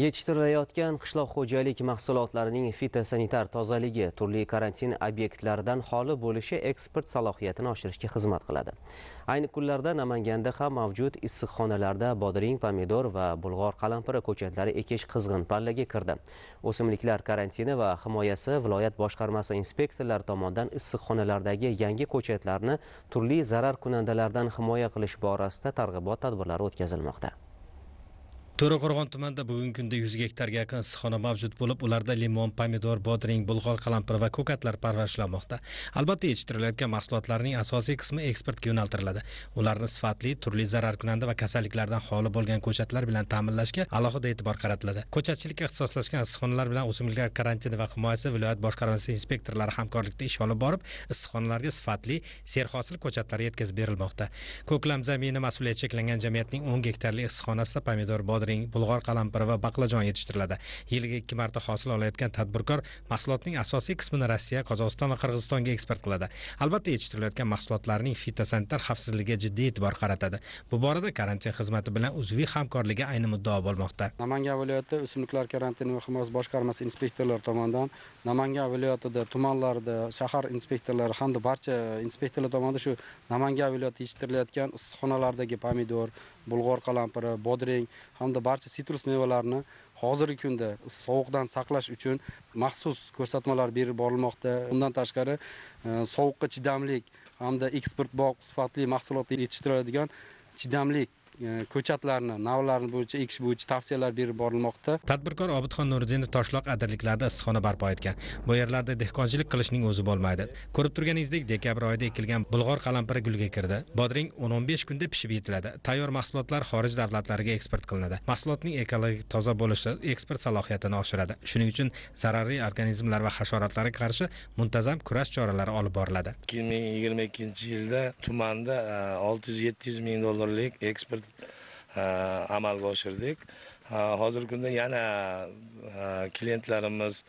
yetishtirilayotgan qishloq xo'jalik mahsulotlarining fitosanitar tozaligi turli karantin obyektlaridan xoli bo'lishi eksport salohiyatini oshirishga xizmat qiladi ayni kunlarda namanganda ham mavjud issiqxonalarda bodring pomidor va bulg'or qalampiri ko'chatlari ekish qizg'in pallaga kirdi o'simliklar karantini va himoyasi viloyat boshqarmasi inspektorlari tomonidan issiqxonalardagi yangi ko'chatlarni turli zarar kunandalardan himoya qilish borasida targ'ibot tadbirlari o'tkazilmoqda to'raqo'rg'on tumanida bugungi kunda 100 gektarga yaqin issiqxona mavjud bo'lib ularda limon pomidor bodring bulg'or qalampir va ko'katlar parvarishlanmoqda albatta yetishtirilayotgan mahsulotlarning asosiy qismi eksportga yo'naltiriladi ularni sifatli turli zararkunanda va kasalliklardan xoli bo'lgan ko'chatlar bilan ta'minlashga alohida e'tibor qaratiladi ko'chatchilikka ixtisoslashgan issiqxonalar bilan o'simliklar karantini va himoyasi viloyat boshqarmasi inspektorlari hamkorlikda ish olib borib issiqxonalarga sifatli serhosil ko'chatlar yetkazib berilmoqda ko'klam zamini mas'uliyati cheklangan jamiyatning 10 gektarlik issiqxonasida pomidor bodring piring bulg'or qalampiri va baqlajon yetishtiriladi yiliga ikki marta hosil olayotgan tadbirkor mahsulotning asosiy qismini rossiya qozog'iston va qirg'izistonga eksport qiladi albatta yetishtirilayotgan mahsulotlarning fitosanitar xavfsizligiga jiddiy e'tibor qaratadi bu borada karantin xizmati bilan uzviy hamkorligi ayni muddao bo'lmoqda namangan viloyati o'simliklar karantini va himoyasi boshqarmasi inspektorlari tomonidan namangan viloyatida tumanlarda shahar inspektorlari hamda barcha inspektorlar tomonidan shu namangan viloyatida yetishtirilayotgan issiqxonalardagi pomidor bulg'or qalampiri bodring hamda barcha sitrus mevalarini hozirgi kunda sovuqdan saqlash uchun maxsus ko'rsatmalar berib borilmoqda undan tashqari e, sovuqqa chidamlik hamda eksportbop sifatli mahsulot yetishtiriladigan chidamlik E, ko'chatlarni navlarni bo'yicha ekish bo'yicha tavsiyalar berib borilmoqda tadbirkor obidxon nuriddinov toshloq adirliklarida issiqxona barpo etgan bu yerlarda dehqonchilik qilishning o'zi bo'lmaydi ko'rib turganingizdek dekabr oyida ekilgan bulg'or qalampiri gulga kirdi bodring o'n o'n besh kunda pishib yetiladi tayyor mahsulotlar xorij davlatlariga eksport qilinadi mahsulotning ekologik toza bo'lishi eksport salohiyatini oshiradi shuning uchun zararli organizmlar va hasharotlarga qarshi muntazam kurash choralari olib boriladi ikki ming yigirma ikkinchi yilda tumanda e, olti yuz yetti yuz ming dollarlik eksport amalga oshirdik hozirgi kunda yana klientlarimiz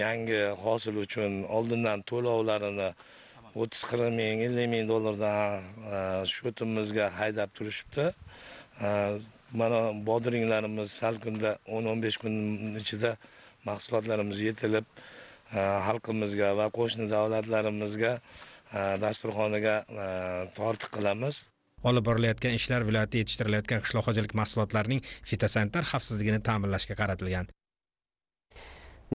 yangi hosil uchun oldindan to'lovlarini o'ttiz qirq ming ellik ming dollardan shotimizga haydab turishibdi mana bodringlarimiz sal kunda o'n o'n besh kun ichida mahsulotlarimiz yetilib xalqimizga va qo'shni davlatlarimizga dasturxoniga tortiq qilamiz olib borilayotgan ishlar viloyatda yetishtirilayotgan qishloq xo'jalik mahsulotlarining fitosanitar xavfsizligini ta'minlashga qaratilgan